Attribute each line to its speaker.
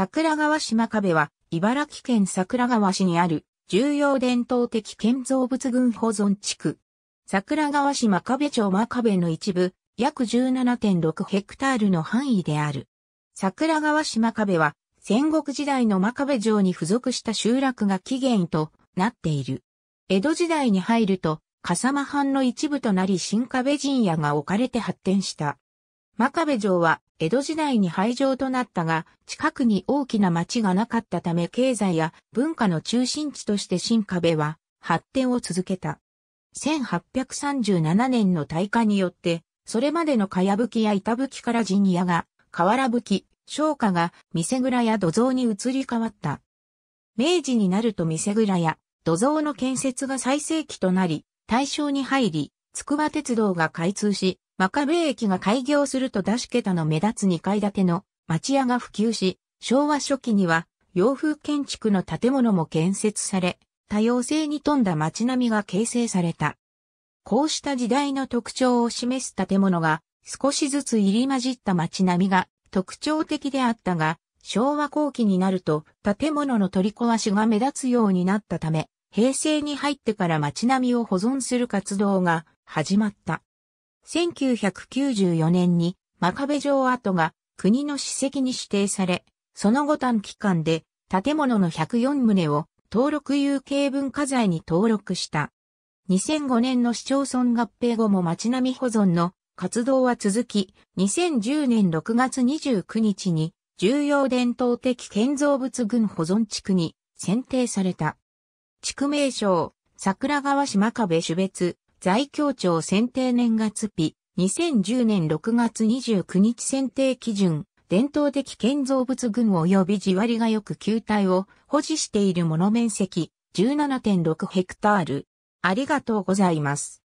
Speaker 1: 桜川島壁は、茨城県桜川市にある、重要伝統的建造物群保存地区。桜川島壁町真壁の一部、約17.6ヘクタールの範囲である。桜川島壁は、戦国時代の真壁城に付属した集落が起源となっている。江戸時代に入ると、笠間藩の一部となり新壁陣屋が置かれて発展した。真壁城は江戸時代に廃城となったが、近くに大きな町がなかったため経済や文化の中心地として新壁は発展を続けた。1837年の大火によって、それまでのかやぶきや板ぶきから陣屋が、瓦ぶき、商家が店蔵や土蔵に移り変わった。明治になると店蔵や土蔵の建設が最盛期となり、大正に入り、筑波鉄道が開通し、マカベ駅が開業すると出し桁の目立つ2階建ての町屋が普及し、昭和初期には洋風建築の建物も建設され、多様性に富んだ街並みが形成された。こうした時代の特徴を示す建物が少しずつ入り混じった街並みが特徴的であったが、昭和後期になると建物の取り壊しが目立つようになったため、平成に入ってから街並みを保存する活動が始まった。1994年に真壁城跡が国の史跡に指定され、その後短期間で建物の104棟を登録有形文化財に登録した。2005年の市町村合併後も町並み保存の活動は続き、2010年6月29日に重要伝統的建造物群保存地区に選定された。地区名称、桜川島壁種別、在京庁選定年月日、2010年6月29日選定基準、伝統的建造物群及び地割りがよく球体を保持しているもの面積17.6ヘクタール。ありがとうございます。